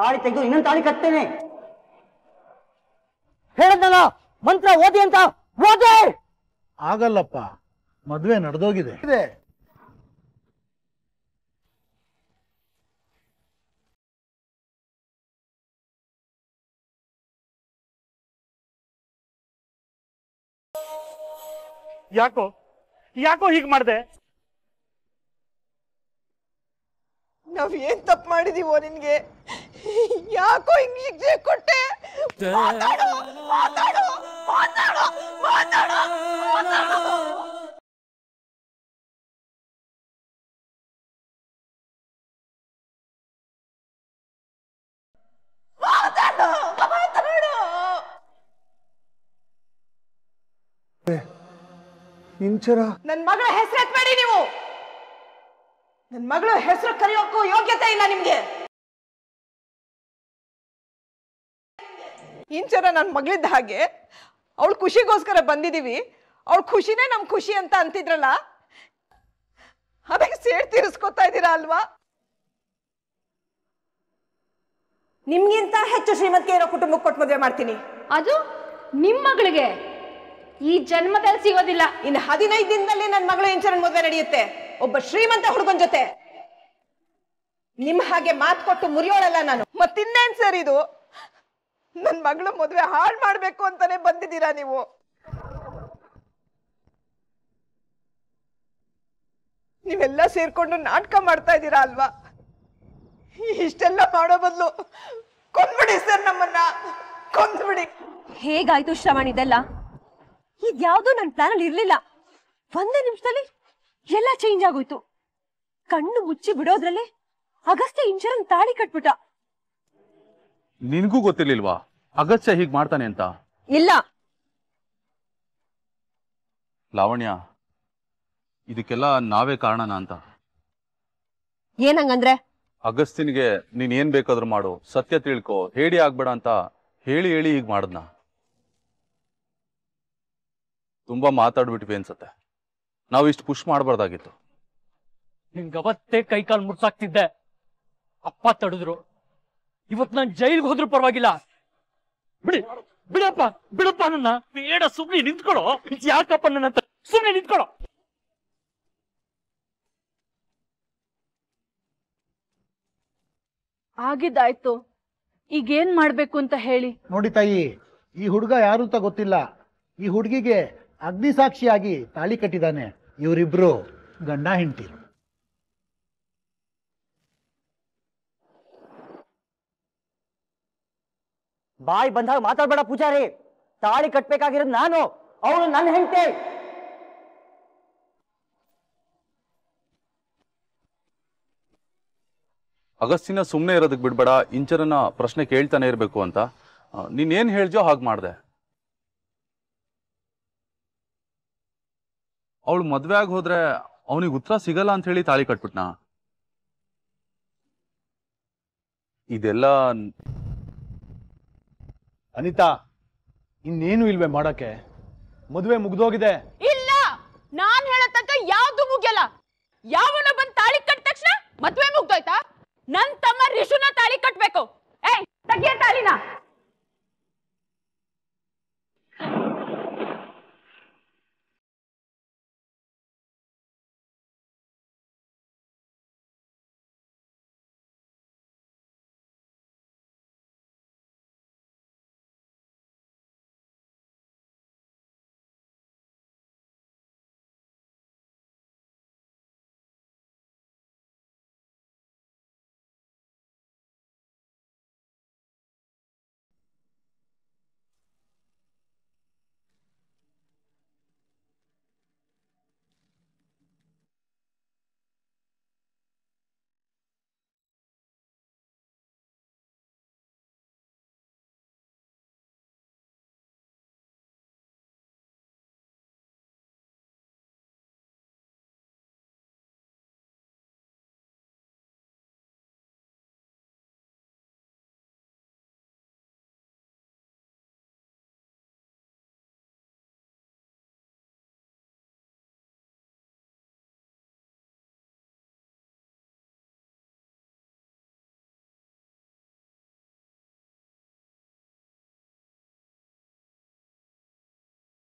ತಾಳಿ ತೆಗೆದು ಇನ್ನೊಂದು ತಾಳಿ ಕಟ್ತೇನೆ ಹೇಳದ್ನಲ್ಲ ಮಂತ್ರ ಓದಿ ಅಂತ ಓದಿ ಆಗಲ್ಲಪ್ಪ ಮದ್ವೆ ನಡೆದೋಗಿದೆ ಯಾಕೋ ಯಾಕೋ ಹೀಗೆ ಮಾಡಿದೆ ನಾವ್ ಏನ್ ತಪ್ಪು ಮಾಡಿದೀವೋ ನಿನ್ಗೆ ಯಾಕೋ ಹಿಂಗ್ ಶಿಕ್ಷೆ ಕೊಟ್ಟೆ ಮಾತಾಡು, ಮಾತಾಡು, ಮಾತಾಡು, ಮಾತಾಡು, ಮಾತಾಡು. ಮಾತಾಡು, ಮಾತಾಡು. ಇಂಚರ ನನ್ನ ಮಗಳ ಹೆಸರು ಎತ್ಬೇಡಿ ನೀವು ನನ್ನ ಮಗಳು ಹೆಸರು ಕರೆಯೋಕ್ಕೂ ಯೋಗ್ಯತೆ ಇಲ್ಲ ನಿಮಗೆ ಇಂಚರ ನನ್ನ ಮಗಳಿದ್ದ ಹಾಗೆ ಅವಳು ಖುಷಿಗೋಸ್ಕರ ಬಂದಿದ್ದೀವಿ ಅವಳ ಖುಷಿನೇ ನಮ್ಮ ಖುಷಿ ಅಂತ ಅಂತಿದ್ರಲ್ಲ ಅದಕ್ಕೆ ಸೇಡ್ ತೀರಿಸ್ಕೊತಾ ಇದ್ದೀರಾ ಅಲ್ವಾ ನಿಮ್ಗಿಂತ ಹೆಚ್ಚು ಶ್ರೀಮಂತಿಕೆ ಇರೋ ಕುಟುಂಬಕ್ಕೆ ಕೊಟ್ಟು ಮದುವೆ ಮಾಡ್ತೀನಿ ಅದು ನಿಮ್ಮ ಮಗಳಿಗೆ ಈ ಜನ್ಮದಲ್ಲಿ ಸಿಗೋದಿಲ್ಲ ಇನ್ನು ಹದಿನೈದು ದಿನದಲ್ಲಿ ನನ್ನ ಮಗಳು ಇಂಚರನ್ ಮದುವೆ ನಡೆಯುತ್ತೆ ಒಬ್ಬ ಶ್ರೀಮಂತ ಹುಡುಗನ್ ಜೊತೆ ನಿಮ್ ಹಾಗೆ ಮಾತ್ ಕೊಟ್ಟು ಮುರಿಯೋಳಲ್ಲ ನಾನು ಮತ್ತಿನ್ನೇನ್ ಸರ್ ಇದು ನನ್ ಮಗಳು ಮದ್ವೆ ಹಾಳ್ ಮಾಡ್ಬೇಕು ಅಂತಾನೆ ಬಂದಿದ್ದೀರಾ ನೀವು ನೀವೆಲ್ಲ ಸೇರ್ಕೊಂಡು ನಾಟಕ ಮಾಡ್ತಾ ಇದ್ದೀರಾ ಅಲ್ವಾ ಇಷ್ಟೆಲ್ಲ ಮಾಡೋ ಬದಲು ಕೊಂದ್ಬಿಡಿ ಸರ್ ನಮ್ಮನ್ನ ಕೊಂದ್ಬಿಡಿ ಹೇಗಾಯ್ತು ಶ್ರವಣ್ ಇದೆಲ್ಲ ಯಾವ್ದೋ ನನ್ನ ಪ್ಲಾನ್ ಅಲ್ಲಿ ಇರ್ಲಿಲ್ಲ ಒಂದೇ ನಿಮಿಷದಲ್ಲಿ ಎಲ್ಲ ಚೇಂಜ್ ಆಗೋಯ್ತು ಕಣ್ಣು ಮುಚ್ಚಿ ಬಿಡೋದ್ರಲ್ಲಿ ಅಗಸ್ತ್ಯ ಇಂಚರನ್ ತಾಳಿ ಕಟ್ಬಿಟ್ಟ ನಿನ್ಗೂ ಗೊತ್ತಿರ್ಲಿಲ್ವಾ ಅಗಸ್ತ್ಯ ಹೀಗ್ ಮಾಡ್ತಾನೆ ಅಂತ ಇಲ್ಲ ಲಾವಣ್ಯ ಇದಕ್ಕೆಲ್ಲ ನಾವೇ ಕಾರಣನಾ ಅಂತ ಏನಂಗಂದ್ರೆ ಅಗಸ್ತಿನ್ಗೆ ನೀನ್ ಏನ್ ಬೇಕಾದ್ರೂ ಮಾಡು ಸತ್ಯ ತಿಳ್ಕೊ ಹೇಳಿ ಆಗ್ಬೇಡ ಅಂತ ಹೇಳಿ ಹೇಳಿ ಹೀಗ್ ಮಾಡದ್ನ ತುಂಬಾ ಮಾತಾಡ್ಬಿಟ್ವಿ ಅನ್ಸತ್ತೆ ನಾವು ಇಷ್ಟು ಪುಷ್ ಮಾಡಬಾರ್ದಾಗಿತ್ತು ಕೈ ಕೈಕಾಲು ಮುರ್ಸಾಕ್ತಿದ್ದೆ ಅಪ್ಪ ತಡೆದ್ರು ಇವತ್ ನಾನ್ ಜೈಲ್ಗೆ ಹೋದ್ರು ಪರವಾಗಿಲ್ಲ ಬಿಡಿ ಬಿಡಪ್ಪ ಬಿಡಪ್ಪ ನನ್ನ ಬೇಡ ಸುಮ್ನೆ ನಿಂತ್ಕೊಳೋ ಯಾಕಪ್ಪ ನನ್ನ ಸುಮ್ನೆ ನಿಂತ್ಕೊಳೋ ಆಗಿದ್ದಾಯ್ತು ಏನ್ ಮಾಡ್ಬೇಕು ಅಂತ ಹೇಳಿ ನೋಡಿ ತಾಯಿ ಈ ಹುಡುಗ ಯಾರು ಅಂತ ಗೊತ್ತಿಲ್ಲ ಈ ಹುಡುಗಿಗೆ ಅಗ್ನಿ ಸಾಕ್ಷಿಯಾಗಿ ತಾಳಿ ಕಟ್ಟಿದಾನೆ ಇವರಿಬ್ರು ಗಂಡ ಹೆಂಡತಿರು ಬಾಯಿ ಬಂದಾಗ ಮಾತಾಡಬೇಡ ಪೂಜಾರಿ ತಾಳಿ ಕಟ್ಬೇಕಾಗಿರೋದು ನಾನು ಅವಳು ನನ್ನ ಹೆಂಡತಿ ಅಗಸ್ತಿನ ಸುಮ್ಮನೆ ಇರೋದಕ್ಕೆ ಬಿಡ್ಬೇಡ ಇಂಚರನ ಪ್ರಶ್ನೆ ಕೇಳ್ತಾನೆ ಇರಬೇಕು ಅಂತ ನೀನೇನು ಹೇಳ್ಜೋ ಹಾಗೆ ಮಾಡಿದೆ ಅವಳು ಮದ್ವೆ ಆಗಿ ಹೋದ್ರೆ ಅವನಿಗೆ ಉತ್ತರ ಸಿಗಲ್ಲ ಅಂತ ಹೇಳಿ ತಾಳಿ ಕಟ್ಬಿಟ್ನಾ ಇದೆಲ್ಲ ಅನಿತಾ ಇನ್ನೇನು ಇಲ್ವೇ ಮಾಡಕ್ಕೆ ಮದುವೆ ಮುಗ್ದೋಗಿದೆ ಇಲ್ಲ ನಾನ್ ಹೇಳೋ ತನಕ ಯಾವ್ದು ಮುಗಿಯಲ್ಲ ಯಾವನ ಬಂದ್ ತಾಳಿ ಕಟ್ಟ ತಕ್ಷಣ ಮದ್ವೆ ಮುಗ್ದೋಯ್ತಾ ನನ್ ತಮ್ಮ ರಿಷುನ ತಾಳಿ ಕಟ್ಬೇಕು ಏ ತಗಿಯ ತಾಳಿನ